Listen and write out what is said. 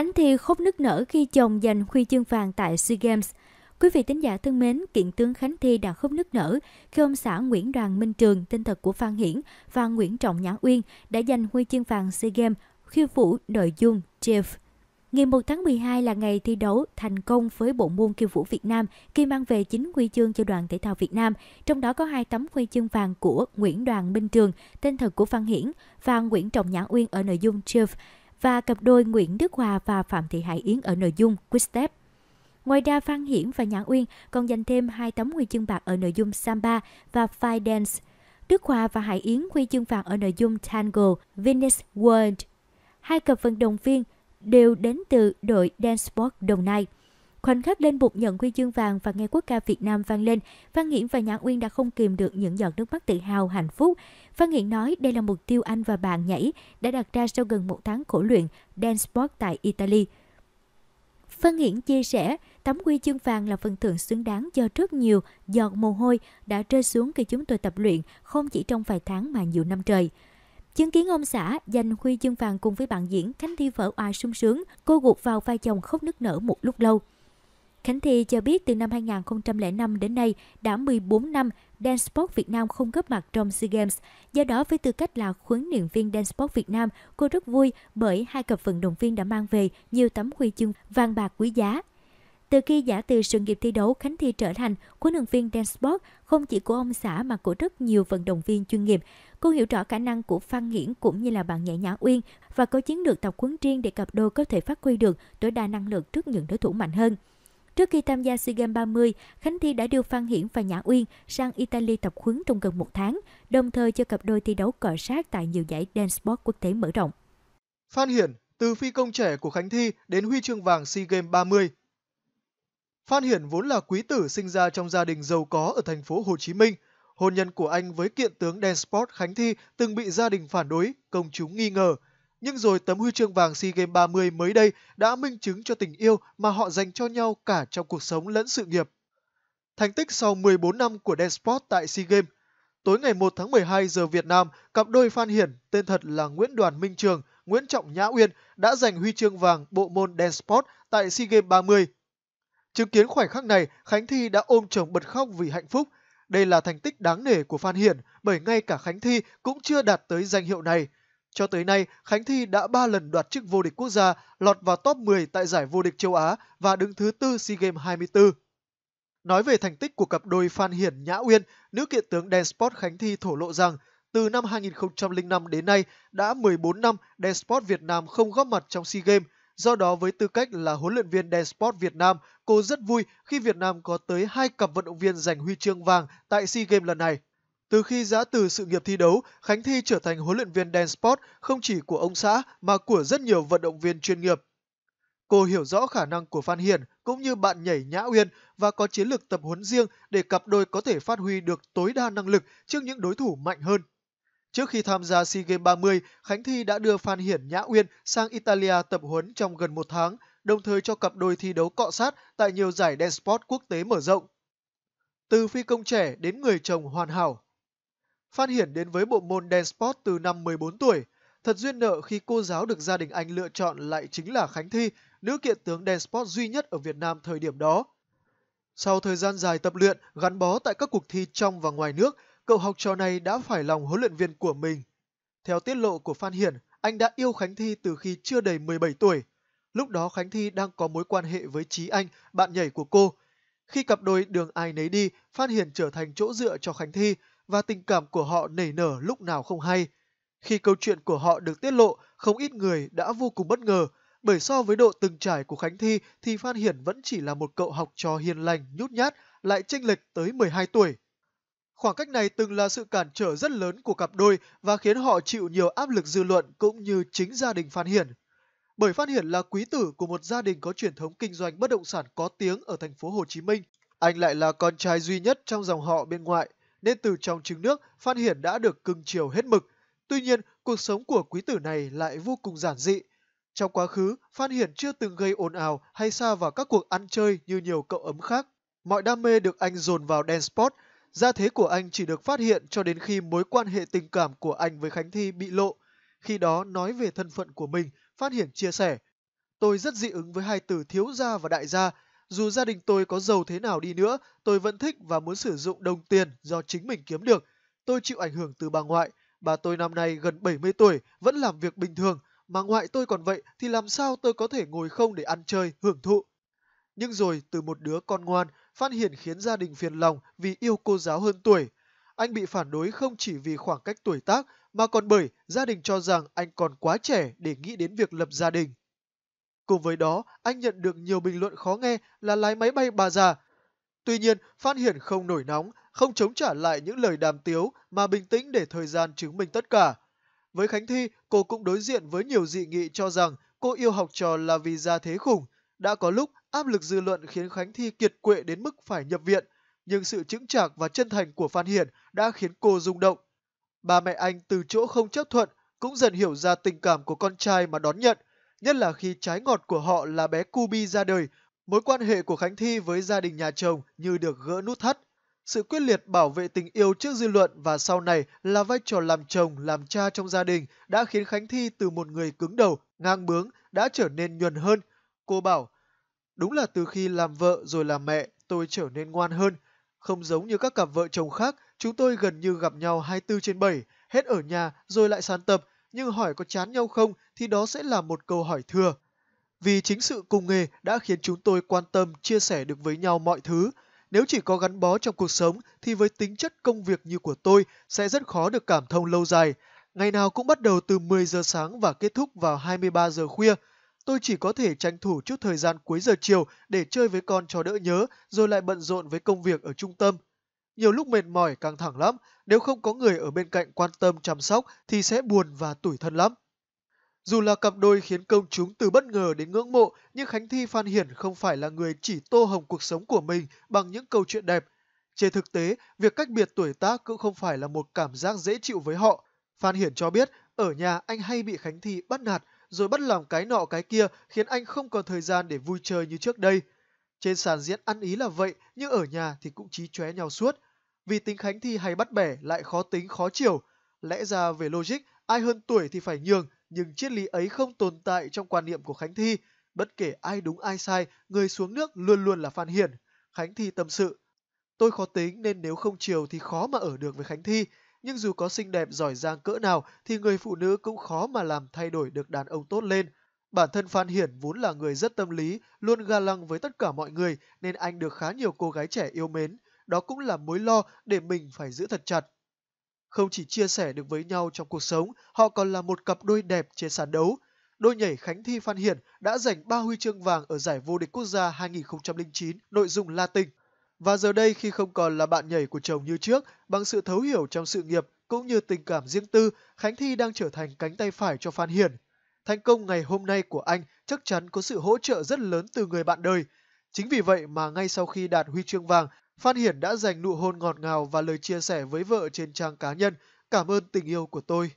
Khánh Thi khóc nức nở khi chồng giành huy chương vàng tại SEA Games. Quý vị tín giả thân mến, kiện tướng Khánh Thi đã khóc nức nở khi ông xã Nguyễn Đoàn Minh Trường, tên thật của Phan Hiển và Nguyễn Trọng Nhã Uyên đã giành huy chương vàng SEA Games khiêu vũ nội dung Jeff. Ngày 1 tháng 12 là ngày thi đấu thành công với bộ môn khiêu vũ Việt Nam khi mang về chính huy chương cho đoàn thể thao Việt Nam, trong đó có hai tấm huy chương vàng của Nguyễn Đoàn Minh Trường, tên thật của Phan Hiển, và Nguyễn Trọng Nhã Uyên ở nội dung Chief và cặp đôi Nguyễn Đức Hòa và Phạm Thị Hải Yến ở nội dung Quick Step. Ngoài ra, Phan Hiển và Nhã Uyên còn giành thêm hai tấm huy chương bạc ở nội dung Samba và Fire Dance. Đức Hòa và Hải Yến huy chương vàng ở nội dung Tango Venice World. Hai cặp vận động viên đều đến từ đội Dance Sport Đồng Nai. Khoảnh khắc lên bục nhận huy chương vàng và nghe quốc ca Việt Nam vang lên, Văn Nghiễn và Nhã Uyên đã không kìm được những giọt nước mắt tự hào hạnh phúc. Văn Nghiễn nói đây là mục tiêu anh và bạn nhảy đã đặt ra sau gần một tháng khổ luyện dance sport tại Italy. Văn Hiển chia sẻ, tấm huy chương vàng là phần thưởng xứng đáng cho rất nhiều giọt mồ hôi đã rơi xuống khi chúng tôi tập luyện, không chỉ trong vài tháng mà nhiều năm trời. Chứng kiến ông xã giành huy chương vàng cùng với bạn diễn, Khánh Thi vỡ oà sung sướng, cô gục vào vai chồng khóc nức nở một lúc lâu. Khánh Thi cho biết từ năm 2005 đến nay đã 14 năm Danceport Việt Nam không góp mặt trong SEA Games. Do đó, với tư cách là huấn luyện viên Danceport Việt Nam, cô rất vui bởi hai cặp vận động viên đã mang về nhiều tấm huy chương vàng bạc quý giá. Từ khi giả từ sự nghiệp thi đấu, Khánh Thi trở thành huấn luyện viên Danceport không chỉ của ông xã mà của rất nhiều vận động viên chuyên nghiệp. Cô hiểu rõ khả năng của Phan Nghiễn cũng như là bạn nhẹ Nhã Uyên và có chiến lược tập huấn riêng để cặp đôi có thể phát huy được tối đa năng lực trước những đối thủ mạnh hơn. Trước khi tham gia SEA Games 30, Khánh Thi đã đưa Phan Hiển và Nhã Uyên sang Italy tập huấn trong gần một tháng, đồng thời cho cặp đôi thi đấu cọ sát tại nhiều giải dance sport quốc tế mở rộng. Phan Hiển, từ phi công trẻ của Khánh Thi đến huy chương vàng SEA Games 30. Phan Hiển vốn là quý tử sinh ra trong gia đình giàu có ở thành phố Hồ Chí Minh. Hôn nhân của anh với kiện tướng Dansport Khánh Thi từng bị gia đình phản đối, công chúng nghi ngờ – nhưng rồi tấm huy chương vàng SEA Games 30 mới đây đã minh chứng cho tình yêu mà họ dành cho nhau cả trong cuộc sống lẫn sự nghiệp. Thành tích sau 14 năm của Dan Sport tại SEA Games, tối ngày 1 tháng 12 giờ Việt Nam, cặp đôi Phan Hiển, tên thật là Nguyễn Đoàn Minh Trường, Nguyễn Trọng Nhã Uyên đã giành huy chương vàng bộ môn Dance Sport tại SEA Games 30. Chứng kiến khoảnh khắc này, Khánh Thi đã ôm chồng bật khóc vì hạnh phúc. Đây là thành tích đáng nể của Phan Hiển bởi ngay cả Khánh Thi cũng chưa đạt tới danh hiệu này – cho tới nay, Khánh Thi đã 3 lần đoạt chức vô địch quốc gia, lọt vào top 10 tại giải vô địch châu Á và đứng thứ tư SEA Games 24. Nói về thành tích của cặp đôi Phan Hiển Nhã Uyên, nữ kiện tướng Dan Sport Khánh Thi thổ lộ rằng từ năm 2005 đến nay đã 14 năm Dan Sport Việt Nam không góp mặt trong SEA Games. Do đó với tư cách là huấn luyện viên Dan Sport Việt Nam, cô rất vui khi Việt Nam có tới hai cặp vận động viên giành huy chương vàng tại SEA Games lần này. Từ khi giã từ sự nghiệp thi đấu, Khánh Thi trở thành huấn luyện viên dance sport không chỉ của ông xã mà của rất nhiều vận động viên chuyên nghiệp. Cô hiểu rõ khả năng của Phan hiền cũng như bạn nhảy Nhã Uyên và có chiến lược tập huấn riêng để cặp đôi có thể phát huy được tối đa năng lực trước những đối thủ mạnh hơn. Trước khi tham gia SEA Games 30, Khánh Thi đã đưa Phan Hiển Nhã Uyên sang Italia tập huấn trong gần một tháng, đồng thời cho cặp đôi thi đấu cọ sát tại nhiều giải dance sport quốc tế mở rộng. Từ phi công trẻ đến người chồng hoàn hảo, Phan Hiển đến với bộ môn dance sport từ năm 14 tuổi. Thật duyên nợ khi cô giáo được gia đình anh lựa chọn lại chính là Khánh Thi, nữ kiện tướng dance sport duy nhất ở Việt Nam thời điểm đó. Sau thời gian dài tập luyện, gắn bó tại các cuộc thi trong và ngoài nước, cậu học trò này đã phải lòng huấn luyện viên của mình. Theo tiết lộ của Phan Hiển, anh đã yêu Khánh Thi từ khi chưa đầy 17 tuổi. Lúc đó Khánh Thi đang có mối quan hệ với Chí Anh, bạn nhảy của cô. Khi cặp đôi đường ai nấy đi, Phan Hiền trở thành chỗ dựa cho Khánh Thi và tình cảm của họ nảy nở lúc nào không hay. Khi câu chuyện của họ được tiết lộ, không ít người đã vô cùng bất ngờ bởi so với độ từng trải của Khánh Thi thì Phan Hiển vẫn chỉ là một cậu học trò hiền lành, nhút nhát, lại chênh lệch tới 12 tuổi. Khoảng cách này từng là sự cản trở rất lớn của cặp đôi và khiến họ chịu nhiều áp lực dư luận cũng như chính gia đình Phan Hiển bởi phát hiện là quý tử của một gia đình có truyền thống kinh doanh bất động sản có tiếng ở thành phố Hồ Chí Minh. Anh lại là con trai duy nhất trong dòng họ bên ngoại, nên từ trong trứng nước, Phan Hiển đã được cưng chiều hết mực. Tuy nhiên, cuộc sống của quý tử này lại vô cùng giản dị. Trong quá khứ, Phan Hiển chưa từng gây ồn ào hay xa vào các cuộc ăn chơi như nhiều cậu ấm khác. Mọi đam mê được anh dồn vào dance sport, gia thế của anh chỉ được phát hiện cho đến khi mối quan hệ tình cảm của anh với Khánh Thi bị lộ. Khi đó nói về thân phận của mình, phát hiện chia sẻ. Tôi rất dị ứng với hai từ thiếu gia và đại gia. Dù gia đình tôi có giàu thế nào đi nữa, tôi vẫn thích và muốn sử dụng đồng tiền do chính mình kiếm được. Tôi chịu ảnh hưởng từ bà ngoại. Bà tôi năm nay gần 70 tuổi, vẫn làm việc bình thường. Mà ngoại tôi còn vậy thì làm sao tôi có thể ngồi không để ăn chơi, hưởng thụ. Nhưng rồi từ một đứa con ngoan, Phan Hiển khiến gia đình phiền lòng vì yêu cô giáo hơn tuổi – anh bị phản đối không chỉ vì khoảng cách tuổi tác mà còn bởi gia đình cho rằng anh còn quá trẻ để nghĩ đến việc lập gia đình. Cùng với đó, anh nhận được nhiều bình luận khó nghe là lái máy bay bà già. Tuy nhiên, Phan Hiển không nổi nóng, không chống trả lại những lời đàm tiếu mà bình tĩnh để thời gian chứng minh tất cả. Với Khánh Thi, cô cũng đối diện với nhiều dị nghị cho rằng cô yêu học trò là vì gia thế khủng. Đã có lúc, áp lực dư luận khiến Khánh Thi kiệt quệ đến mức phải nhập viện – nhưng sự chững chạc và chân thành của Phan Hiển đã khiến cô rung động. Ba mẹ anh từ chỗ không chấp thuận cũng dần hiểu ra tình cảm của con trai mà đón nhận, nhất là khi trái ngọt của họ là bé Kubi ra đời, mối quan hệ của Khánh Thi với gia đình nhà chồng như được gỡ nút thắt. Sự quyết liệt bảo vệ tình yêu trước dư luận và sau này là vai trò làm chồng, làm cha trong gia đình đã khiến Khánh Thi từ một người cứng đầu, ngang bướng đã trở nên nhuần hơn. Cô bảo, đúng là từ khi làm vợ rồi làm mẹ tôi trở nên ngoan hơn, không giống như các cặp vợ chồng khác, chúng tôi gần như gặp nhau 24 trên 7, hết ở nhà rồi lại sàn tập, nhưng hỏi có chán nhau không thì đó sẽ là một câu hỏi thừa. Vì chính sự cùng nghề đã khiến chúng tôi quan tâm, chia sẻ được với nhau mọi thứ. Nếu chỉ có gắn bó trong cuộc sống thì với tính chất công việc như của tôi sẽ rất khó được cảm thông lâu dài. Ngày nào cũng bắt đầu từ 10 giờ sáng và kết thúc vào 23 giờ khuya – Tôi chỉ có thể tranh thủ chút thời gian cuối giờ chiều để chơi với con cho đỡ nhớ rồi lại bận rộn với công việc ở trung tâm. Nhiều lúc mệt mỏi căng thẳng lắm, nếu không có người ở bên cạnh quan tâm chăm sóc thì sẽ buồn và tủi thân lắm. Dù là cặp đôi khiến công chúng từ bất ngờ đến ngưỡng mộ, nhưng Khánh Thi Phan Hiển không phải là người chỉ tô hồng cuộc sống của mình bằng những câu chuyện đẹp. Trên thực tế, việc cách biệt tuổi tác cũng không phải là một cảm giác dễ chịu với họ. Phan Hiển cho biết, ở nhà anh hay bị Khánh Thi bắt nạt rồi bắt làm cái nọ cái kia khiến anh không còn thời gian để vui chơi như trước đây. Trên sàn diễn ăn ý là vậy, nhưng ở nhà thì cũng trí chóe nhau suốt. Vì tính Khánh Thi hay bắt bẻ lại khó tính khó chiều. Lẽ ra về logic, ai hơn tuổi thì phải nhường, nhưng triết lý ấy không tồn tại trong quan niệm của Khánh Thi. Bất kể ai đúng ai sai, người xuống nước luôn luôn là Phan Hiển. Khánh Thi tâm sự. Tôi khó tính nên nếu không chiều thì khó mà ở được với Khánh Thi nhưng dù có xinh đẹp giỏi giang cỡ nào thì người phụ nữ cũng khó mà làm thay đổi được đàn ông tốt lên. Bản thân Phan Hiển vốn là người rất tâm lý, luôn ga lăng với tất cả mọi người nên anh được khá nhiều cô gái trẻ yêu mến. Đó cũng là mối lo để mình phải giữ thật chặt. Không chỉ chia sẻ được với nhau trong cuộc sống, họ còn là một cặp đôi đẹp trên sàn đấu. Đôi nhảy Khánh Thi Phan Hiển đã giành 3 huy chương vàng ở giải vô địch quốc gia 2009 nội dung Latin. Và giờ đây khi không còn là bạn nhảy của chồng như trước, bằng sự thấu hiểu trong sự nghiệp cũng như tình cảm riêng tư, Khánh Thi đang trở thành cánh tay phải cho Phan Hiển. Thành công ngày hôm nay của anh chắc chắn có sự hỗ trợ rất lớn từ người bạn đời. Chính vì vậy mà ngay sau khi đạt huy chương vàng, Phan Hiển đã dành nụ hôn ngọt ngào và lời chia sẻ với vợ trên trang cá nhân. Cảm ơn tình yêu của tôi.